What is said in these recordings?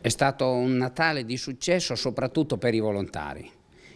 È stato un Natale di successo soprattutto per i volontari,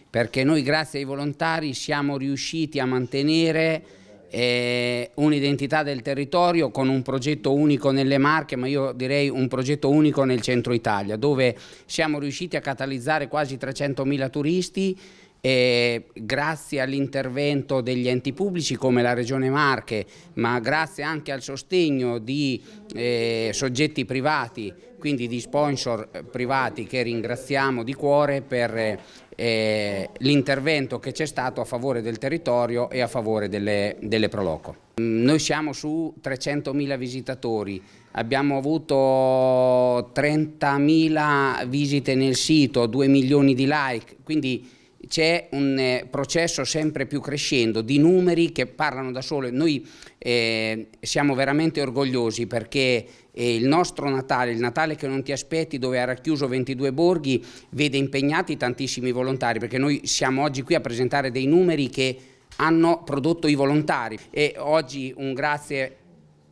perché noi grazie ai volontari siamo riusciti a mantenere eh, un'identità del territorio con un progetto unico nelle Marche, ma io direi un progetto unico nel centro Italia, dove siamo riusciti a catalizzare quasi 300.000 turisti e grazie all'intervento degli enti pubblici come la Regione Marche, ma grazie anche al sostegno di eh, soggetti privati, quindi di sponsor eh, privati che ringraziamo di cuore per eh, eh, l'intervento che c'è stato a favore del territorio e a favore delle, delle Proloco. Mm, noi siamo su 300.000 visitatori, abbiamo avuto 30.000 visite nel sito, 2 milioni di like, quindi c'è un eh, processo sempre più crescendo di numeri che parlano da sole. Noi eh, siamo veramente orgogliosi perché eh, il nostro Natale, il Natale che non ti aspetti, dove ha racchiuso 22 borghi, vede impegnati tantissimi volontari, perché noi siamo oggi qui a presentare dei numeri che hanno prodotto i volontari e oggi un grazie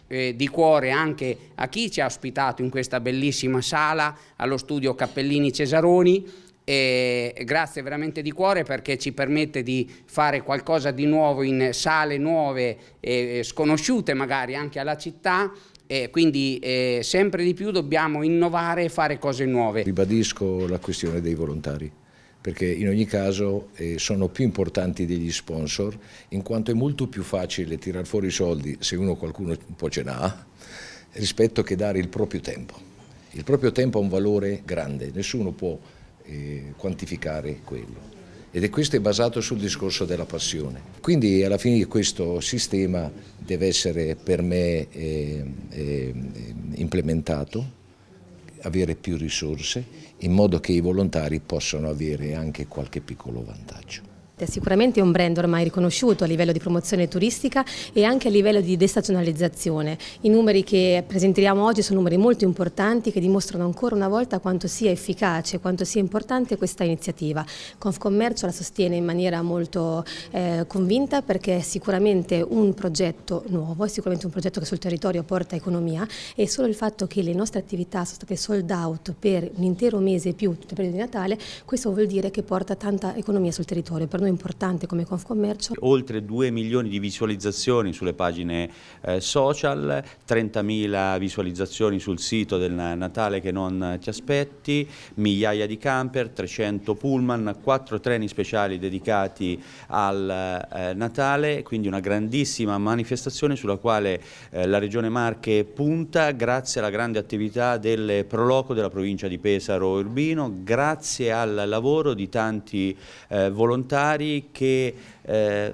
eh, di cuore anche a chi ci ha ospitato in questa bellissima sala, allo studio Cappellini Cesaroni, e grazie veramente di cuore perché ci permette di fare qualcosa di nuovo in sale nuove e sconosciute magari anche alla città e quindi eh, sempre di più dobbiamo innovare e fare cose nuove. Ribadisco la questione dei volontari perché in ogni caso eh, sono più importanti degli sponsor in quanto è molto più facile tirar fuori i soldi se uno qualcuno un po' ce n'ha rispetto che dare il proprio tempo. Il proprio tempo ha un valore grande, nessuno può eh, quantificare quello. Ed è questo è basato sul discorso della passione. Quindi alla fine questo sistema deve essere per me eh, eh, implementato, avere più risorse, in modo che i volontari possano avere anche qualche piccolo vantaggio sicuramente è un brand ormai riconosciuto a livello di promozione turistica e anche a livello di destazionalizzazione. I numeri che presenteremo oggi sono numeri molto importanti che dimostrano ancora una volta quanto sia efficace, quanto sia importante questa iniziativa. Confcommercio la sostiene in maniera molto eh, convinta perché è sicuramente un progetto nuovo, è sicuramente un progetto che sul territorio porta economia e solo il fatto che le nostre attività sono state sold out per un intero mese e più tutto il periodo di Natale, questo vuol dire che porta tanta economia sul territorio. Per noi importante come Confcommercio. Oltre 2 milioni di visualizzazioni sulle pagine eh, social, 30.000 visualizzazioni sul sito del Natale che non ti aspetti, migliaia di camper, 300 pullman, 4 treni speciali dedicati al eh, Natale, quindi una grandissima manifestazione sulla quale eh, la Regione Marche punta grazie alla grande attività del Proloco della provincia di Pesaro Urbino, grazie al lavoro di tanti eh, volontari popolari che eh,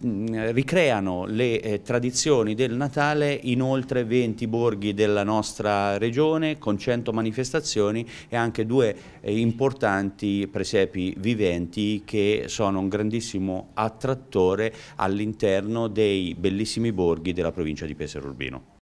ricreano le eh, tradizioni del Natale in oltre 20 borghi della nostra regione con 100 manifestazioni e anche due eh, importanti presepi viventi che sono un grandissimo attrattore all'interno dei bellissimi borghi della provincia di Pesaro Urbino.